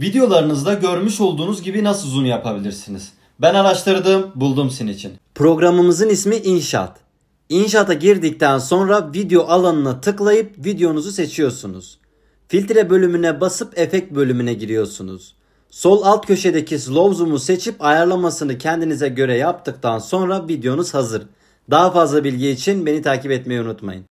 Videolarınızda görmüş olduğunuz gibi nasıl zoom yapabilirsiniz? Ben araştırdım, buldum sizin için. Programımızın ismi İnşaat. İnşaata girdikten sonra video alanına tıklayıp videonuzu seçiyorsunuz. Filtre bölümüne basıp efekt bölümüne giriyorsunuz. Sol alt köşedeki slow zoom'u seçip ayarlamasını kendinize göre yaptıktan sonra videonuz hazır. Daha fazla bilgi için beni takip etmeyi unutmayın.